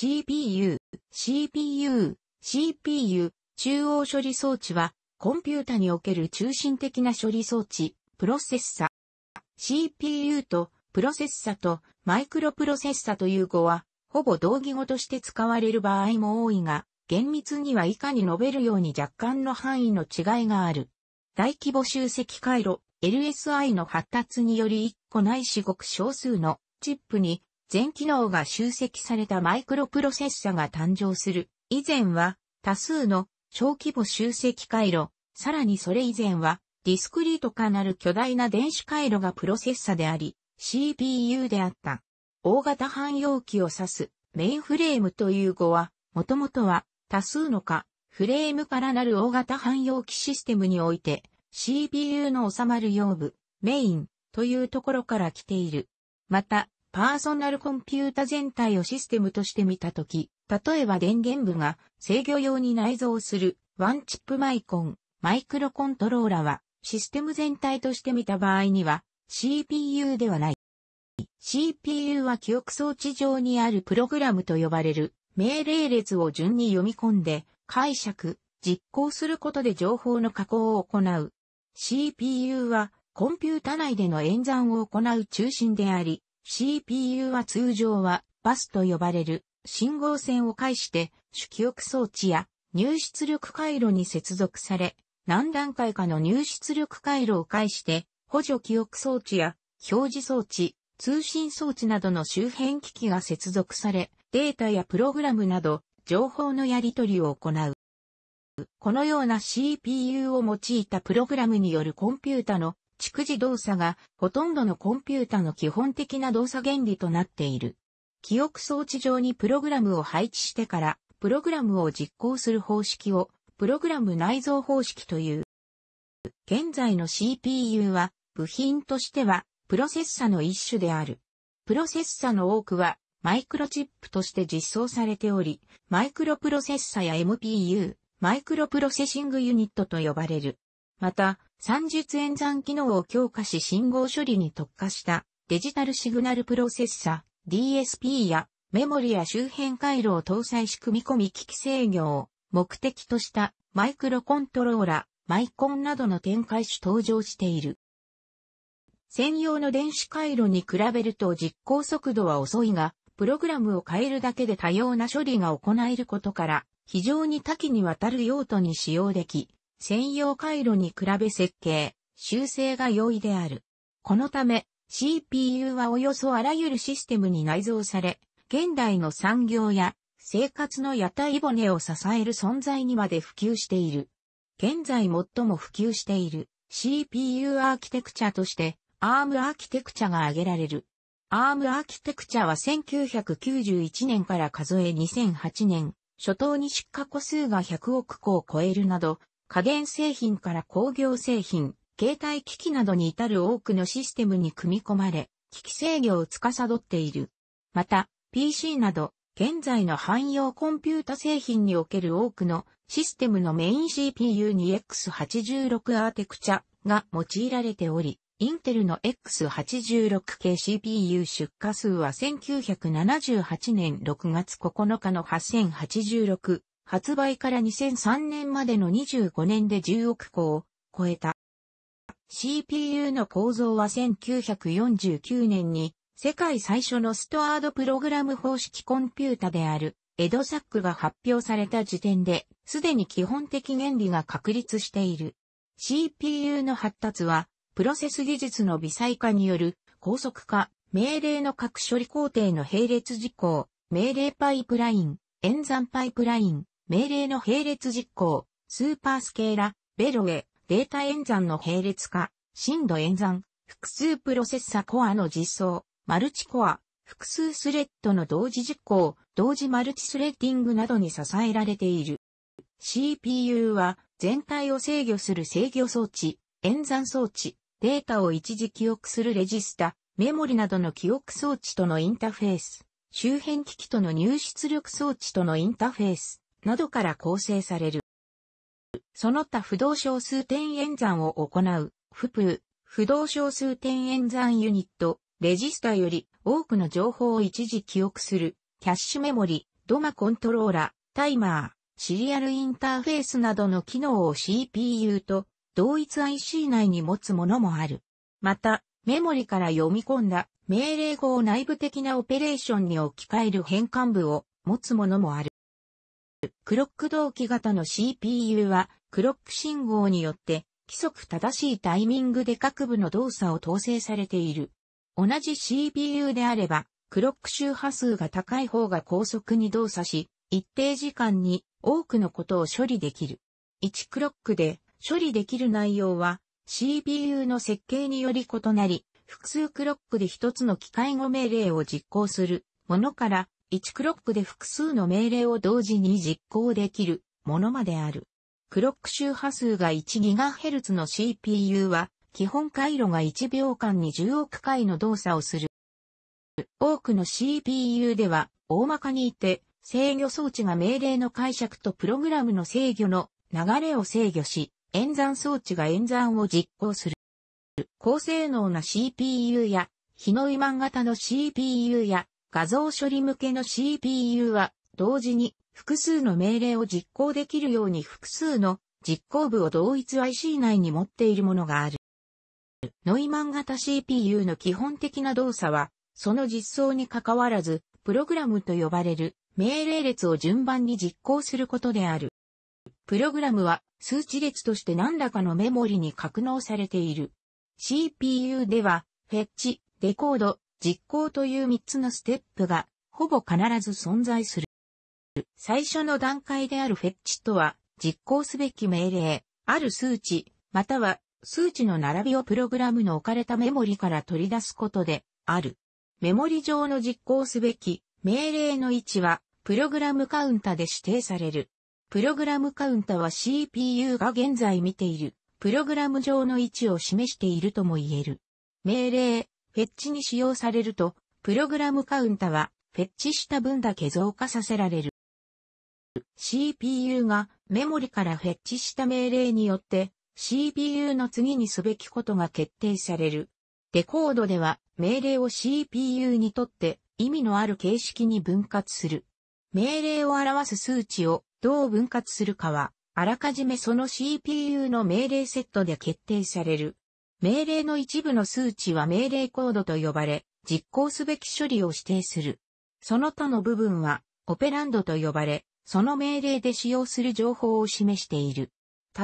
CPU、CPU、CPU、中央処理装置は、コンピュータにおける中心的な処理装置、プロセッサ。CPU とプロセッサとマイクロプロセッサという語は、ほぼ同義語として使われる場合も多いが、厳密には以下に述べるように若干の範囲の違いがある。大規模集積回路 LSI の発達により1個ないしごく少数のチップに全機能が集積されたマイクロプロセッサが誕生する。以前は多数の小規模集積回路、さらにそれ以前はディスクリート化なる巨大な電子回路がプロセッサであり、CPU であった。大型汎用機を指すメインフレームという語は、もともとは多数のかフレームからなる大型汎用機システムにおいて CPU の収まる用部、メインというところから来ている。また、パーソナルコンピュータ全体をシステムとして見たとき、例えば電源部が制御用に内蔵するワンチップマイコン、マイクロコントローラはシステム全体として見た場合には CPU ではない。CPU は記憶装置上にあるプログラムと呼ばれる命令列を順に読み込んで解釈、実行することで情報の加工を行う。CPU はコンピュータ内での演算を行う中心であり、CPU は通常はバスと呼ばれる信号線を介して主記憶装置や入出力回路に接続され、何段階かの入出力回路を介して補助記憶装置や表示装置、通信装置などの周辺機器が接続され、データやプログラムなど情報のやり取りを行う。このような CPU を用いたプログラムによるコンピュータの蓄次動作がほとんどのコンピュータの基本的な動作原理となっている。記憶装置上にプログラムを配置してから、プログラムを実行する方式を、プログラム内蔵方式という。現在の CPU は、部品としては、プロセッサの一種である。プロセッサの多くは、マイクロチップとして実装されており、マイクロプロセッサや MPU、マイクロプロセッシングユニットと呼ばれる。また、算術演算機能を強化し信号処理に特化したデジタルシグナルプロセッサ DSP やメモリや周辺回路を搭載し組み込み機器制御を目的としたマイクロコントローラ、マイコンなどの展開種登場している。専用の電子回路に比べると実行速度は遅いが、プログラムを変えるだけで多様な処理が行えることから、非常に多岐にわたる用途に使用でき、専用回路に比べ設計、修正が容易である。このため、CPU はおよそあらゆるシステムに内蔵され、現代の産業や生活の屋台骨を支える存在にまで普及している。現在最も普及している CPU アーキテクチャとして ARM アーキテクチャが挙げられる。ARM アーキテクチャは1991年から数え2008年、初頭に出荷個数が100億個を超えるなど、家電製品から工業製品、携帯機器などに至る多くのシステムに組み込まれ、機器制御を司っている。また、PC など、現在の汎用コンピュータ製品における多くのシステムのメイン CPU に X86 アーテクチャが用いられており、インテルの X86 系 CPU 出荷数は1978年6月9日の8086発売から2003年までの25年で10億個を超えた。CPU の構造は1949年に世界最初のストアードプログラム方式コンピュータであるエドサックが発表された時点で、すでに基本的原理が確立している。CPU の発達は、プロセス技術の微細化による高速化、命令の各処理工程の並列実行、命令パイプライン、演算パイプライン、命令の並列実行、スーパースケーラ、ベロエ、データ演算の並列化、深度演算、複数プロセッサコアの実装、マルチコア、複数スレッドの同時実行、同時マルチスレッディングなどに支えられている。CPU は全体を制御する制御装置、演算装置、データを一時記憶するレジスタ、メモリなどの記憶装置とのインターフェース、周辺機器との入出力装置とのインターフェース、などから構成される。その他不動小数点演算を行う、フプー、不動小数点演算ユニット、レジスタより多くの情報を一時記憶する、キャッシュメモリ、ドマコントローラ、タイマー、シリアルインターフェースなどの機能を CPU と同一 IC 内に持つものもある。また、メモリから読み込んだ命令語を内部的なオペレーションに置き換える変換部を持つものもある。クロック同期型の CPU は、クロック信号によって、規則正しいタイミングで各部の動作を統制されている。同じ CPU であれば、クロック周波数が高い方が高速に動作し、一定時間に多くのことを処理できる。1クロックで処理できる内容は CPU の設計により異なり、複数クロックで一つの機械語命令を実行するものから1クロックで複数の命令を同時に実行できるものまである。クロック周波数が 1GHz の CPU は、基本回路が1秒間に10億回の動作をする。多くの CPU では、大まかにいて、制御装置が命令の解釈とプログラムの制御の流れを制御し、演算装置が演算を実行する。高性能な CPU や、日のイマン型の CPU や、画像処理向けの CPU は、同時に複数の命令を実行できるように複数の実行部を同一 IC 内に持っているものがある。ノイマン型 CPU の基本的な動作は、その実装に関わらず、プログラムと呼ばれる命令列を順番に実行することである。プログラムは数値列として何らかのメモリに格納されている。CPU では、フェッチ、デコード、実行という3つのステップが、ほぼ必ず存在する。最初の段階であるフェッチとは、実行すべき命令、ある数値、または数値の並びをプログラムの置かれたメモリから取り出すことである。メモリ上の実行すべき命令の位置はプログラムカウンタで指定される。プログラムカウンタは CPU が現在見ているプログラム上の位置を示しているとも言える。命令、フェッチに使用されると、プログラムカウンタは、フェッチした分だけ増加させられる。CPU がメモリからフェッチした命令によって、CPU の次にすべきことが決定される。デコードでは、命令を CPU にとって意味のある形式に分割する。命令を表す数値をどう分割するかは、あらかじめその CPU の命令セットで決定される。命令の一部の数値は命令コードと呼ばれ、実行すべき処理を指定する。その他の部分は、オペランドと呼ばれ、その命令で使用する情報を示している。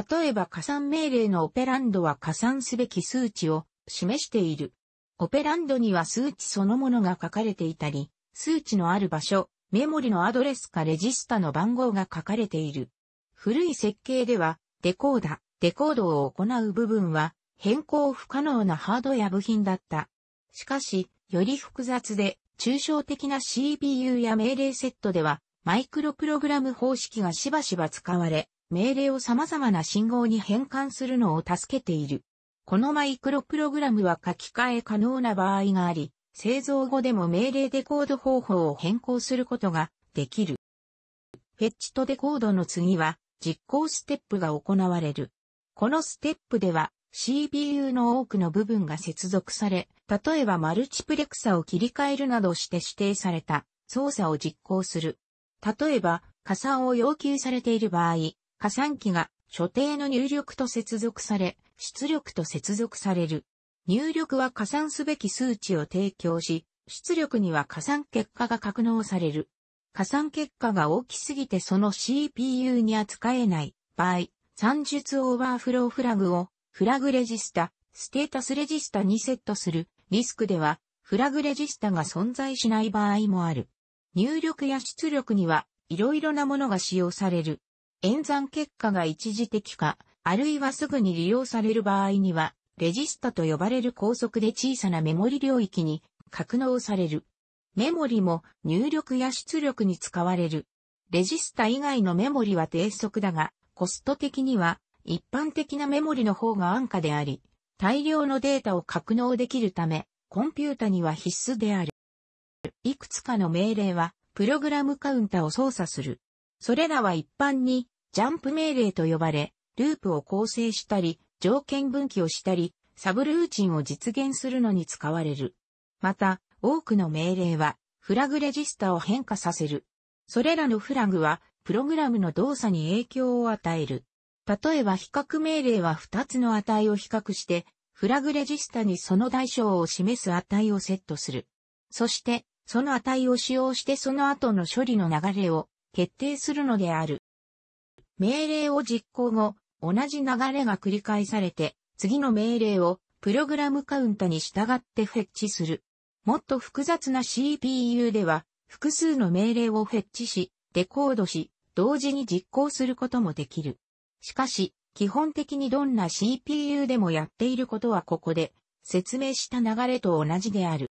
例えば加算命令のオペランドは加算すべき数値を示している。オペランドには数値そのものが書かれていたり、数値のある場所、メモリのアドレスかレジスタの番号が書かれている。古い設計では、デコーダ、デコードを行う部分は、変更不可能なハードや部品だった。しかし、より複雑で抽象的な CPU や命令セットでは、マイクロプログラム方式がしばしば使われ、命令を様々な信号に変換するのを助けている。このマイクロプログラムは書き換え可能な場合があり、製造後でも命令デコード方法を変更することができる。フェッチとデコードの次は実行ステップが行われる。このステップでは CPU の多くの部分が接続され、例えばマルチプレクサを切り替えるなどして指定された操作を実行する。例えば、加算を要求されている場合、加算機が所定の入力と接続され、出力と接続される。入力は加算すべき数値を提供し、出力には加算結果が格納される。加算結果が大きすぎてその CPU に扱えない場合、算術オーバーフローフラグをフラグレジスタ、ステータスレジスタにセットするリスクでは、フラグレジスタが存在しない場合もある。入力や出力には、いろいろなものが使用される。演算結果が一時的か、あるいはすぐに利用される場合には、レジスタと呼ばれる高速で小さなメモリ領域に格納される。メモリも入力や出力に使われる。レジスタ以外のメモリは低速だが、コスト的には一般的なメモリの方が安価であり、大量のデータを格納できるため、コンピュータには必須である。いくつかの命令は、プログラムカウンタを操作する。それらは一般に、ジャンプ命令と呼ばれ、ループを構成したり、条件分岐をしたり、サブルーチンを実現するのに使われる。また、多くの命令は、フラグレジスタを変化させる。それらのフラグは、プログラムの動作に影響を与える。例えば比較命令は2つの値を比較して、フラグレジスタにその代償を示す値をセットする。そして、その値を使用してその後の処理の流れを決定するのである。命令を実行後、同じ流れが繰り返されて、次の命令をプログラムカウンタに従ってフェッチする。もっと複雑な CPU では、複数の命令をフェッチし、デコードし、同時に実行することもできる。しかし、基本的にどんな CPU でもやっていることはここで説明した流れと同じである。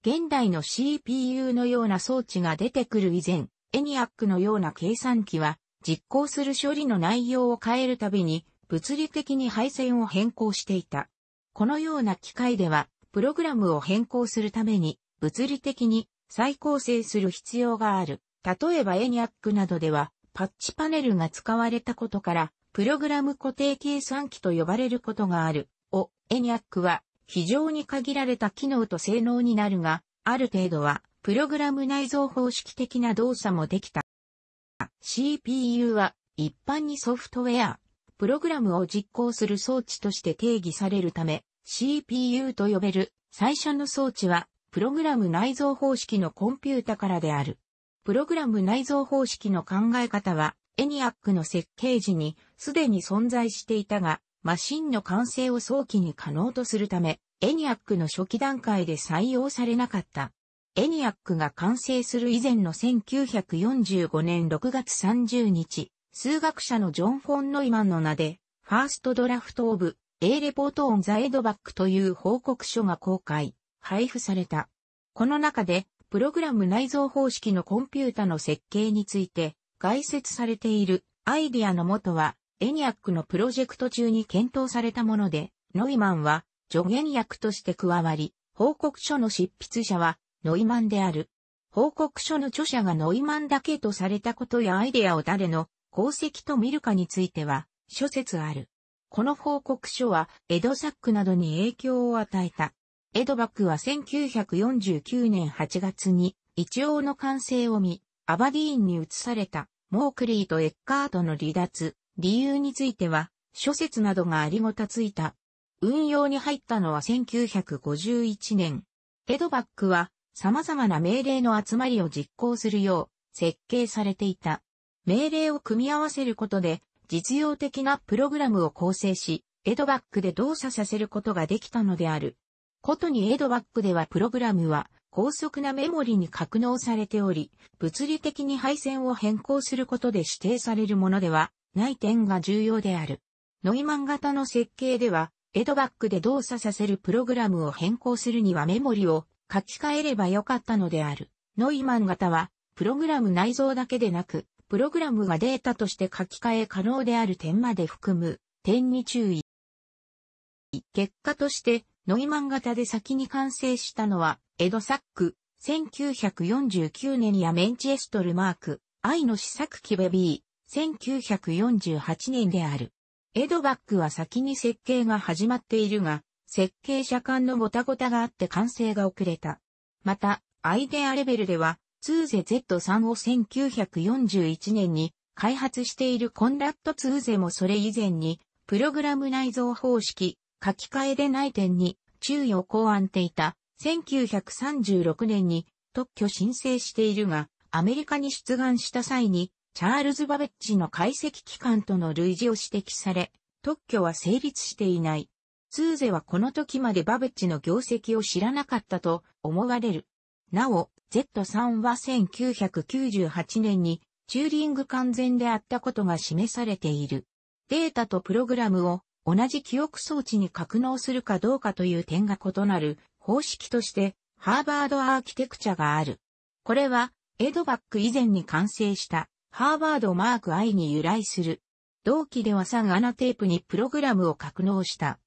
現代の CPU のような装置が出てくる以前、エニアックのような計算機は実行する処理の内容を変えるたびに物理的に配線を変更していた。このような機械ではプログラムを変更するために物理的に再構成する必要がある。例えばエニアックなどではパッチパネルが使われたことから、プログラム固定計算機と呼ばれることがある。お、エニアックは、非常に限られた機能と性能になるが、ある程度は、プログラム内蔵方式的な動作もできた。CPU は、一般にソフトウェア、プログラムを実行する装置として定義されるため、CPU と呼べる最初の装置は、プログラム内蔵方式のコンピュータからである。プログラム内蔵方式の考え方は、エニアックの設計時にすでに存在していたが、マシンの完成を早期に可能とするため、エニアックの初期段階で採用されなかった。エニアックが完成する以前の1945年6月30日、数学者のジョン・フォン・ノイマンの名で、ファーストドラフト・オブ、A レポート・オン・ザ・エドバックという報告書が公開、配布された。この中で、プログラム内蔵方式のコンピュータの設計について、概説されているアイディアの元は、エニアックのプロジェクト中に検討されたもので、ノイマンは助言役として加わり、報告書の執筆者はノイマンである。報告書の著者がノイマンだけとされたことやアイデアを誰の功績と見るかについては諸説ある。この報告書はエドサックなどに影響を与えた。エドバックは1949年8月に一応の完成を見、アバディーンに移された、モークリーとエッカートの離脱、理由については、諸説などがありごたついた。運用に入ったのは1951年。エドバックは、様々な命令の集まりを実行するよう、設計されていた。命令を組み合わせることで、実用的なプログラムを構成し、エドバックで動作させることができたのである。ことにエドバックではプログラムは高速なメモリに格納されており、物理的に配線を変更することで指定されるものではない点が重要である。ノイマン型の設計では、エドバックで動作させるプログラムを変更するにはメモリを書き換えればよかったのである。ノイマン型は、プログラム内蔵だけでなく、プログラムがデータとして書き換え可能である点まで含む点に注意。結果として、ノイマン型で先に完成したのは、エドサック、1949年やメンチエストルマーク、愛の試作機ベビー、1948年である。エドバックは先に設計が始まっているが、設計者間のごたごたがあって完成が遅れた。また、アイデアレベルでは、ツーゼ Z3 を1941年に開発しているコンラット・ツーゼもそれ以前に、プログラム内蔵方式、書き換えでない点に注意を考案ていた1936年に特許申請しているが、アメリカに出願した際に、チャールズ・バベッジの解析機関との類似を指摘され、特許は成立していない。ツーゼはこの時までバベッジの業績を知らなかったと思われる。なお、Z さんは1998年にチューリング完全であったことが示されている。データとプログラムを同じ記憶装置に格納するかどうかという点が異なる方式としてハーバードアーキテクチャがある。これはエドバック以前に完成したハーバードマーク I に由来する。同期では3アナテープにプログラムを格納した。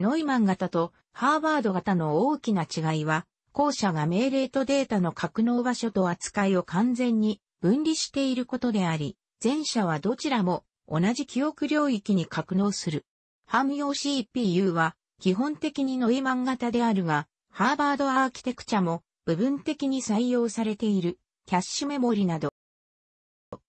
ノイマン型とハーバード型の大きな違いは、後者が命令とデータの格納場所と扱いを完全に分離していることであり、前者はどちらも同じ記憶領域に格納する。汎用 CPU は基本的にノイマン型であるが、ハーバードアーキテクチャも部分的に採用されているキャッシュメモリなど。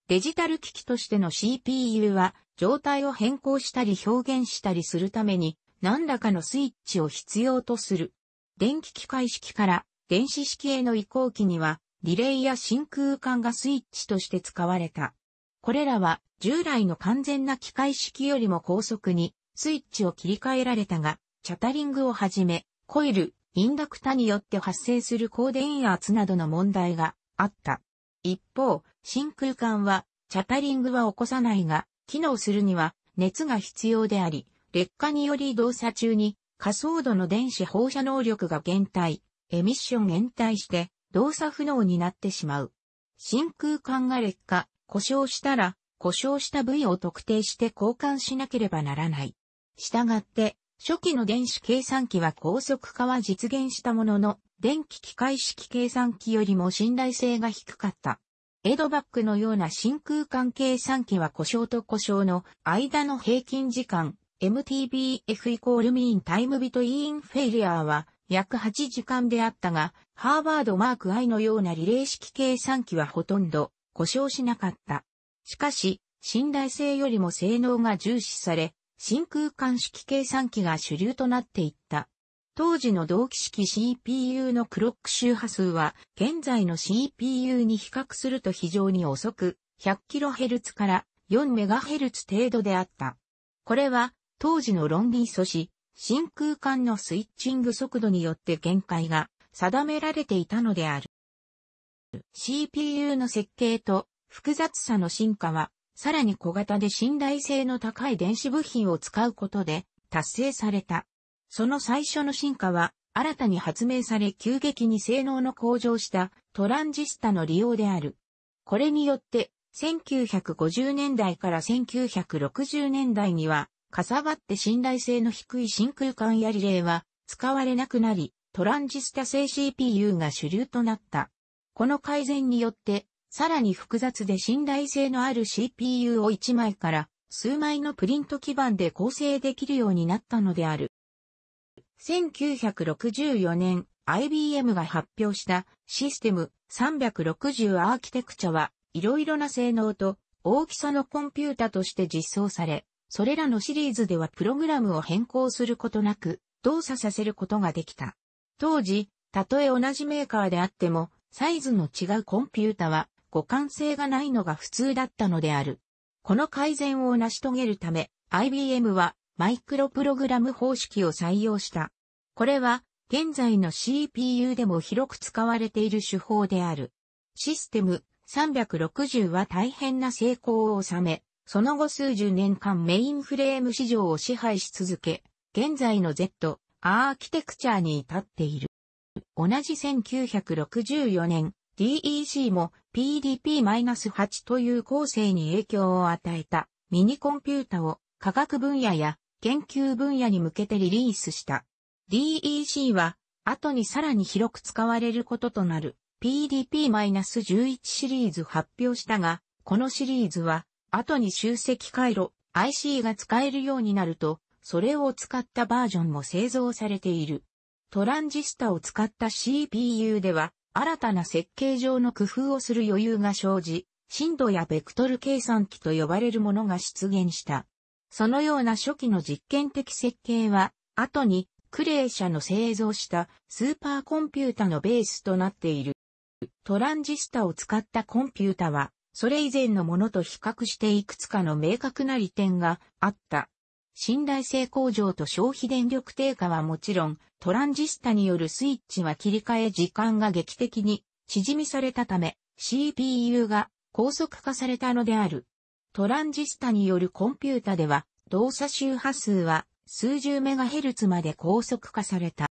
デジタル機器としての CPU は状態を変更したり表現したりするために何らかのスイッチを必要とする。電気機械式から電子式への移行期にはリレイや真空管がスイッチとして使われた。これらは従来の完全な機械式よりも高速にスイッチを切り替えられたが、チャタリングをはじめ、コイル、インダクタによって発生する高電圧などの問題があった。一方、真空管は、チャタリングは起こさないが、機能するには熱が必要であり、劣化により動作中に仮想度の電子放射能力が減退、エミッション減退して動作不能になってしまう。真空管が劣化、故障したら、故障した部位を特定して交換しなければならない。したがって、初期の電子計算機は高速化は実現したものの、電気機械式計算機よりも信頼性が低かった。エドバックのような真空管計算機は故障と故障の間の平均時間、MTBF イコールミーンタイムビトイーンフェイリアーは約8時間であったが、ハーバードマーク I のようなリレー式計算機はほとんど故障しなかった。しかし、信頼性よりも性能が重視され、真空管式計算機が主流となっていった。当時の同期式 CPU のクロック周波数は、現在の CPU に比較すると非常に遅く、100kHz から 4MHz 程度であった。これは、当時の論理素子、真空管のスイッチング速度によって限界が定められていたのである。CPU の設計と複雑さの進化はさらに小型で信頼性の高い電子部品を使うことで達成された。その最初の進化は、新たに発明され急激に性能の向上したトランジスタの利用である。これによって、1950年代から1960年代には、かさばって信頼性の低い真空管やリレーは使われなくなり、トランジスタ製 CPU が主流となった。この改善によって、さらに複雑で信頼性のある CPU を1枚から数枚のプリント基板で構成できるようになったのである。1964年、IBM が発表したシステム360アーキテクチャは、いろいろな性能と大きさのコンピュータとして実装され、それらのシリーズではプログラムを変更することなく、動作させることができた。当時、たとえ同じメーカーであっても、サイズの違うコンピュータは、互換性がないのが普通だったのである。この改善を成し遂げるため、IBM はマイクロプログラム方式を採用した。これは、現在の CPU でも広く使われている手法である。システム360は大変な成功を収め、その後数十年間メインフレーム市場を支配し続け、現在の Z アーキテクチャーに至っている。同じ1964年、DEC も PDP-8 という構成に影響を与えたミニコンピュータを科学分野や研究分野に向けてリリースした。DEC は後にさらに広く使われることとなる PDP-11 シリーズ発表したが、このシリーズは後に集積回路 IC が使えるようになると、それを使ったバージョンも製造されている。トランジスタを使った CPU では、新たな設計上の工夫をする余裕が生じ、震度やベクトル計算機と呼ばれるものが出現した。そのような初期の実験的設計は、後にクレー社の製造したスーパーコンピュータのベースとなっている。トランジスタを使ったコンピュータは、それ以前のものと比較していくつかの明確な利点があった。信頼性向上と消費電力低下はもちろん、トランジスタによるスイッチは切り替え時間が劇的に縮みされたため、CPU が高速化されたのである。トランジスタによるコンピュータでは、動作周波数は数十メガヘルツまで高速化された。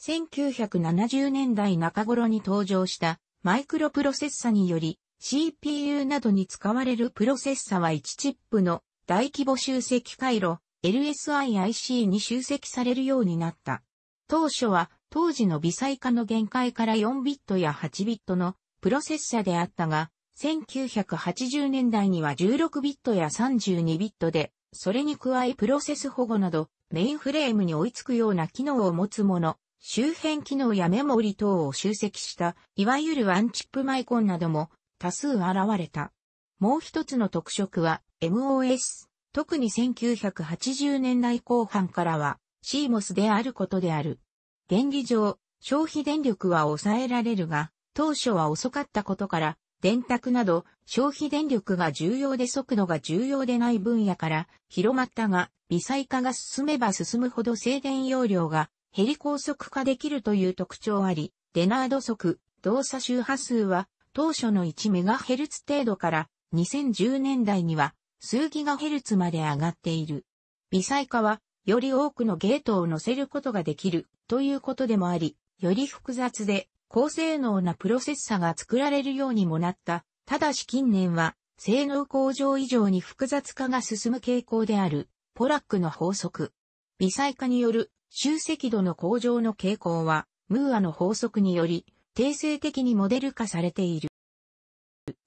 1970年代中頃に登場したマイクロプロセッサにより CPU などに使われるプロセッサは1チップの大規模集積回路 LSIIC に集積されるようになった。当初は当時の微細化の限界から4ビットや8ビットのプロセッサであったが、1980年代には16ビットや32ビットで、それに加えプロセス保護などメインフレームに追いつくような機能を持つもの、周辺機能やメモリ等を集積した、いわゆるワンチップマイコンなども多数現れた。もう一つの特色は MOS、特に1980年代後半からは CMOS であることである。原理上、消費電力は抑えられるが、当初は遅かったことから、電卓など消費電力が重要で速度が重要でない分野から広まったが、微細化が進めば進むほど静電容量が減り高速化できるという特徴あり、デナード速、動作周波数は当初の 1MHz 程度から2010年代には数ギガヘルツまで上がっている。微細化は、より多くのゲートを乗せることができるということでもあり、より複雑で高性能なプロセッサが作られるようにもなった。ただし近年は、性能向上以上に複雑化が進む傾向である、ポラックの法則。微細化による集積度の向上の傾向は、ムーアの法則により、定性的にモデル化されている。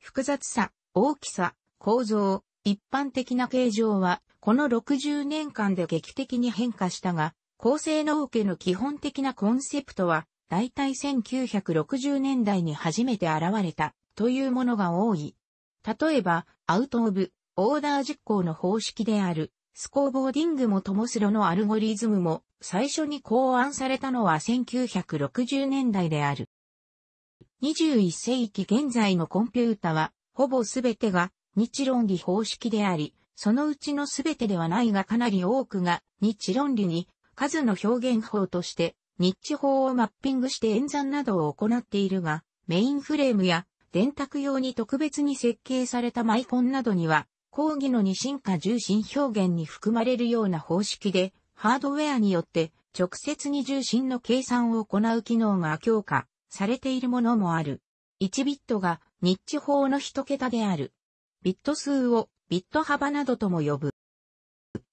複雑さ、大きさ、構造、一般的な形状は、この60年間で劇的に変化したが、構成の家の基本的なコンセプトは、大体1960年代に初めて現れた、というものが多い。例えば、アウト・オブ・オーダー実行の方式である、スコーボーディングもトモスロのアルゴリズムも、最初に考案されたのは1960年代である。21世紀現在のコンピュータは、ほぼすべてが日論理方式であり、そのうちのすべてではないがかなり多くが日論理に数の表現法として日法をマッピングして演算などを行っているが、メインフレームや電卓用に特別に設計されたマイコンなどには、講義の二進化重心表現に含まれるような方式で、ハードウェアによって直接に重心の計算を行う機能が強化されているものもある。1ビットがニッチ法の1桁である。ビット数をビット幅などとも呼ぶ。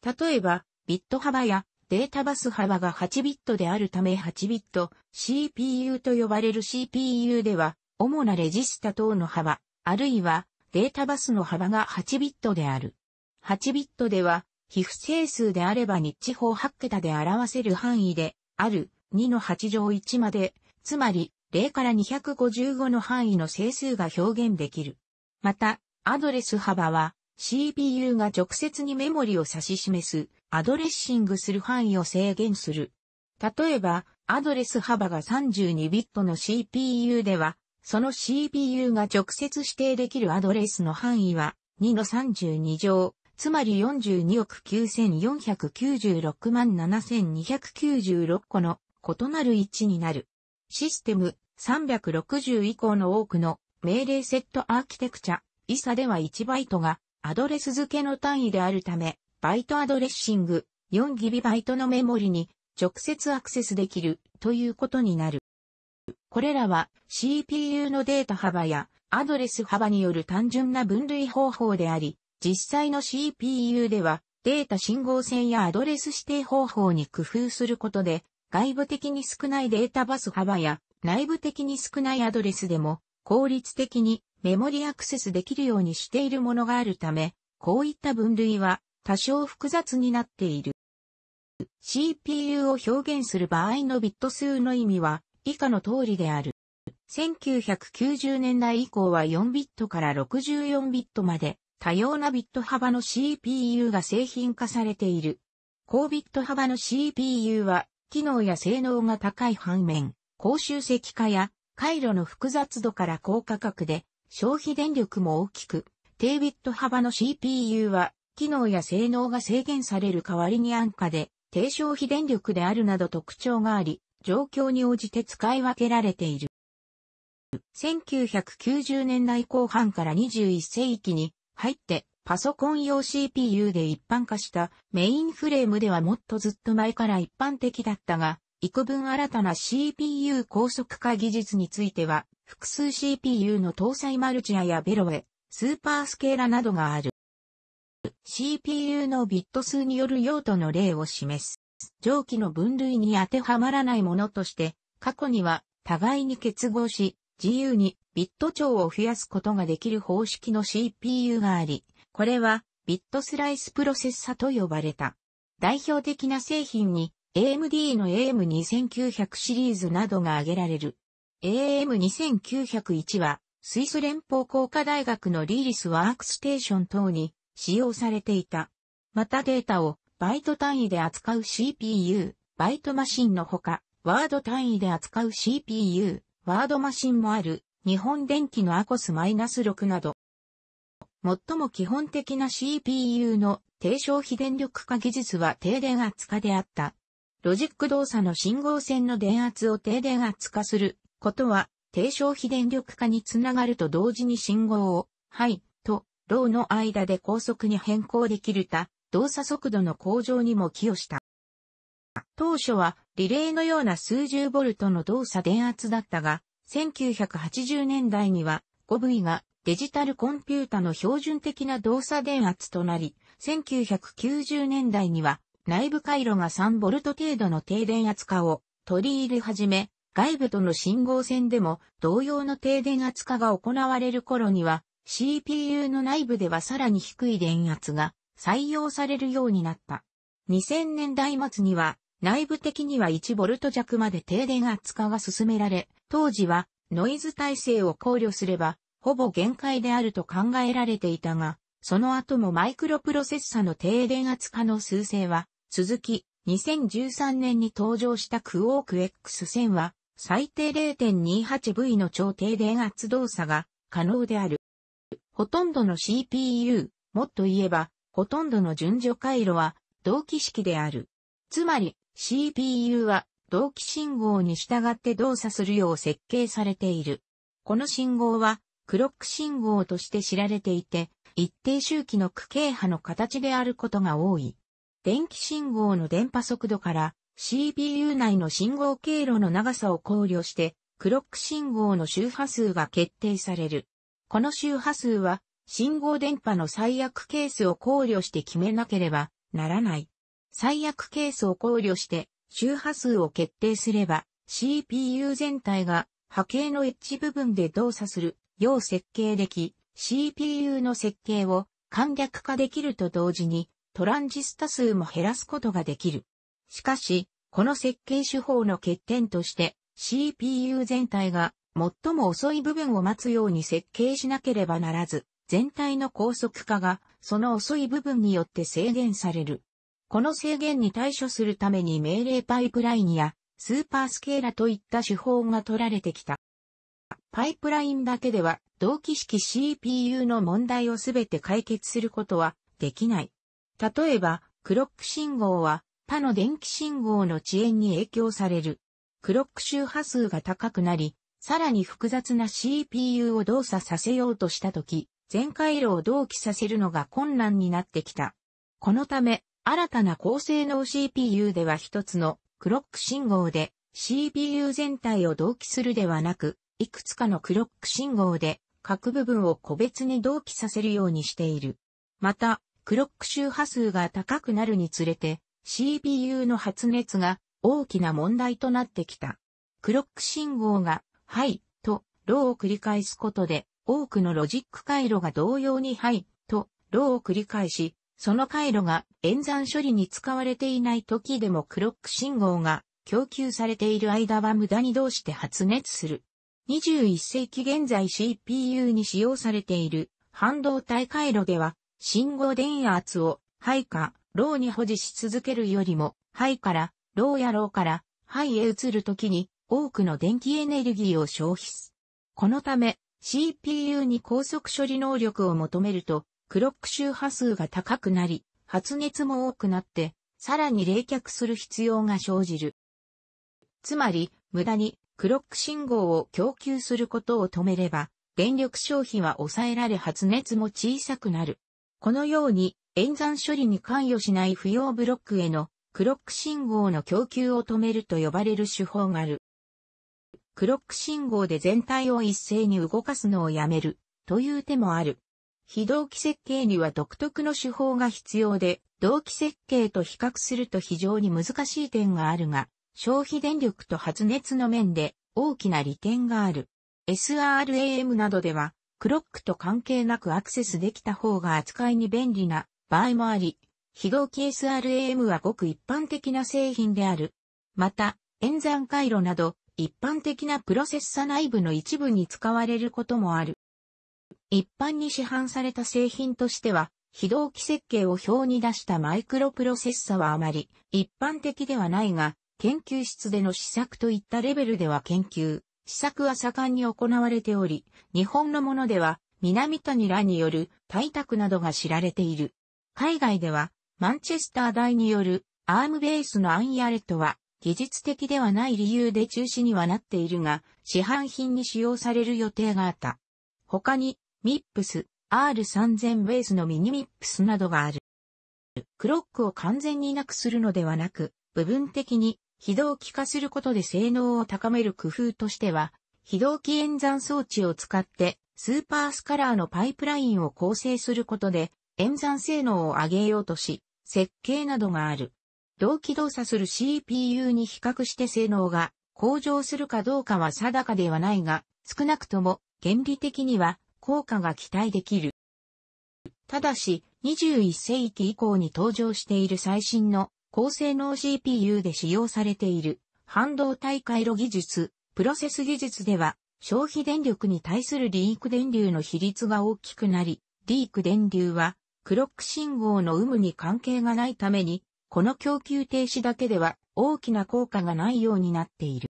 例えば、ビット幅やデータバス幅が8ビットであるため8ビット CPU と呼ばれる CPU では、主なレジスタ等の幅、あるいはデータバスの幅が8ビットである。8ビットでは、非不整数であれば日地方8桁で表せる範囲で、ある2の8乗1まで、つまり0から255の範囲の整数が表現できる。また、アドレス幅は CPU が直接にメモリを指し示す、アドレッシングする範囲を制限する。例えば、アドレス幅が32ビットの CPU では、その CPU が直接指定できるアドレスの範囲は2の32乗、つまり42億9496万7296個の異なる位置になる。システム360以降の多くの命令セットアーキテクチャ、イサでは1バイトがアドレス付けの単位であるため、バイトアドレッシング4ギビバイトのメモリに直接アクセスできるということになる。これらは CPU のデータ幅やアドレス幅による単純な分類方法であり、実際の CPU ではデータ信号線やアドレス指定方法に工夫することで外部的に少ないデータバス幅や内部的に少ないアドレスでも効率的にメモリアクセスできるようにしているものがあるため、こういった分類は多少複雑になっている。CPU を表現する場合のビット数の意味は以下の通りである。1990年代以降は4ビットから64ビットまで多様なビット幅の CPU が製品化されている。高ビット幅の CPU は機能や性能が高い反面、高集積化や回路の複雑度から高価格で消費電力も大きく、低ビット幅の CPU は機能や性能が制限される代わりに安価で低消費電力であるなど特徴があり、状況に応じて使い分けられている。1990年代後半から21世紀に入ってパソコン用 CPU で一般化したメインフレームではもっとずっと前から一般的だったが、幾分新たな CPU 高速化技術については、複数 CPU の搭載マルチアやベロエ、スーパースケーラなどがある。CPU のビット数による用途の例を示す。上記の分類に当てはまらないものとして、過去には互いに結合し、自由にビット長を増やすことができる方式の CPU があり、これはビットスライスプロセッサと呼ばれた。代表的な製品に AMD の AM2900 シリーズなどが挙げられる。AM2901 はスイス連邦工科大学のリーリスワークステーション等に使用されていた。またデータをバイト単位で扱う CPU、バイトマシンのほか、ワード単位で扱う CPU、ワードマシンもある、日本電機のアコス -6 など、最も基本的な CPU の低消費電力化技術は低電圧化であった。ロジック動作の信号線の電圧を低電圧化することは低消費電力化につながると同時に信号を、はい、と、ローの間で高速に変更できるた、動作速度の向上にも寄与した。当初はリレーのような数十ボルトの動作電圧だったが、1980年代には 5V がデジタルコンピュータの標準的な動作電圧となり、1990年代には内部回路が 3V 程度の低電圧化を取り入れ始め、外部との信号線でも同様の低電圧化が行われる頃には、CPU の内部ではさらに低い電圧が採用されるようになった。2000年代末には内部的には 1V 弱まで低電圧化が進められ、当時はノイズ耐性を考慮すればほぼ限界であると考えられていたが、その後もマイクロプロセッサの低電圧化の数勢は、続き、2013年に登場したクォーク X1000 は、最低 0.28V の超低電圧動作が可能である。ほとんどの CPU、もっと言えば、ほとんどの順序回路は同期式である。つまり、CPU は同期信号に従って動作するよう設計されている。この信号はクロック信号として知られていて、一定周期の区形波の形であることが多い。電気信号の電波速度から CPU 内の信号経路の長さを考慮して、クロック信号の周波数が決定される。この周波数は信号電波の最悪ケースを考慮して決めなければならない。最悪ケースを考慮して周波数を決定すれば CPU 全体が波形のエッジ部分で動作する要設計でき、CPU の設計を簡略化できると同時にトランジスタ数も減らすことができる。しかし、この設計手法の欠点として CPU 全体が最も遅い部分を待つように設計しなければならず、全体の高速化がその遅い部分によって制限される。この制限に対処するために命令パイプラインやスーパースケーラといった手法が取られてきた。パイプラインだけでは同期式 CPU の問題をすべて解決することはできない。例えば、クロック信号は他の電気信号の遅延に影響される。クロック周波数が高くなり、さらに複雑な CPU を動作させようとしたとき、全回路を同期させるのが困難になってきた。このため、新たな高性能 CPU では一つのクロック信号で CPU 全体を同期するではなく、いくつかのクロック信号で各部分を個別に同期させるようにしている。また、クロック周波数が高くなるにつれて CPU の発熱が大きな問題となってきた。クロック信号が、はい、と、ローを繰り返すことで、多くのロジック回路が同様に、はい、と、ローを繰り返し、その回路が演算処理に使われていない時でもクロック信号が供給されている間は無駄にどうして発熱する。21世紀現在 CPU に使用されている半導体回路では信号電圧をハイかローに保持し続けるよりもハイからローやローからハイへ移るときに多くの電気エネルギーを消費す。このため CPU に高速処理能力を求めるとクロック周波数が高くなり発熱も多くなってさらに冷却する必要が生じる。つまり無駄にクロック信号を供給することを止めれば、電力消費は抑えられ発熱も小さくなる。このように、演算処理に関与しない不要ブロックへのクロック信号の供給を止めると呼ばれる手法がある。クロック信号で全体を一斉に動かすのをやめるという手もある。非同期設計には独特の手法が必要で、同期設計と比較すると非常に難しい点があるが、消費電力と発熱の面で大きな利点がある。SRAM などでは、クロックと関係なくアクセスできた方が扱いに便利な場合もあり、非同期 SRAM はごく一般的な製品である。また、演算回路など、一般的なプロセッサ内部の一部に使われることもある。一般に市販された製品としては、非同期設計を表に出したマイクロプロセッサはあまり一般的ではないが、研究室での試作といったレベルでは研究、試作は盛んに行われており、日本のものでは、南谷らによる対策などが知られている。海外では、マンチェスター大によるアームベースのアンヤレットは、技術的ではない理由で中止にはなっているが、市販品に使用される予定があった。他に、ミップス、R3000 ベースのミニミップスなどがある。クロックを完全になくするのではなく、部分的に非同期化することで性能を高める工夫としては、非同期演算装置を使ってスーパースカラーのパイプラインを構成することで演算性能を上げようとし、設計などがある。同期動作する CPU に比較して性能が向上するかどうかは定かではないが、少なくとも原理的には効果が期待できる。ただし、21世紀以降に登場している最新の高性能 CPU で使用されている半導体回路技術、プロセス技術では消費電力に対するリーク電流の比率が大きくなり、リーク電流はクロック信号の有無に関係がないために、この供給停止だけでは大きな効果がないようになっている。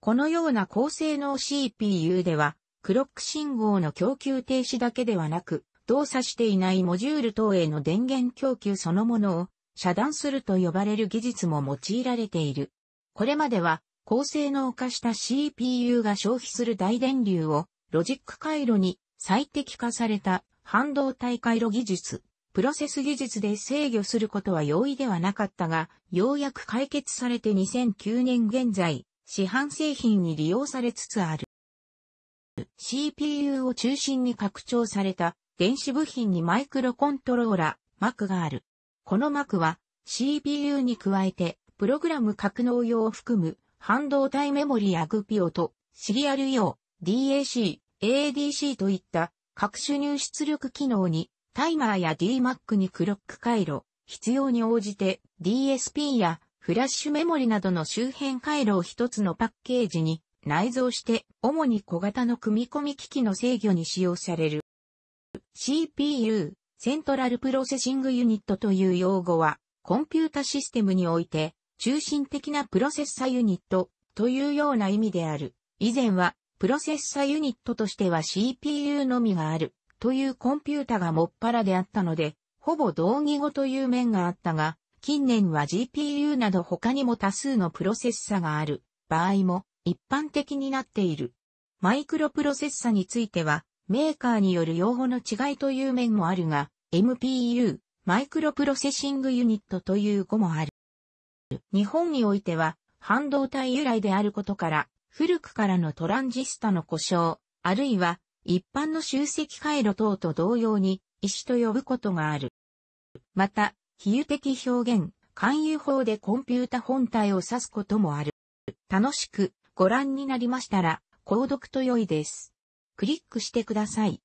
このような高性能 CPU では、クロック信号の供給停止だけではなく、動作していないモジュール等への電源供給そのものを遮断すると呼ばれる技術も用いられている。これまでは、高性能化した CPU が消費する大電流をロジック回路に最適化された半導体回路技術、プロセス技術で制御することは容易ではなかったが、ようやく解決されて2009年現在、市販製品に利用されつつある。CPU を中心に拡張された電子部品にマイクロコントローラ、マクがある。この膜は CPU に加えてプログラム格納用を含む半導体メモリやグピオとシリアル用 DAC、ADC といった各種入出力機能にタイマーや DMAC にクロック回路、必要に応じて DSP やフラッシュメモリなどの周辺回路を一つのパッケージに内蔵して主に小型の組み込み機器の制御に使用される。CPU、セントラルプロセシングユニットという用語は、コンピュータシステムにおいて、中心的なプロセッサユニットというような意味である。以前は、プロセッサユニットとしては CPU のみがあるというコンピュータがもっぱらであったので、ほぼ同義語という面があったが、近年は GPU など他にも多数のプロセッサがある場合も一般的になっている。マイクロプロセッサについては、メーカーによる用語の違いという面もあるが、MPU、マイクロプロセッシングユニットという語もある。日本においては、半導体由来であることから、古くからのトランジスタの故障、あるいは一般の集積回路等と同様に、石と呼ぶことがある。また、比喩的表現、勧誘法でコンピュータ本体を指すこともある。楽しくご覧になりましたら、購読と良いです。クリックしてください。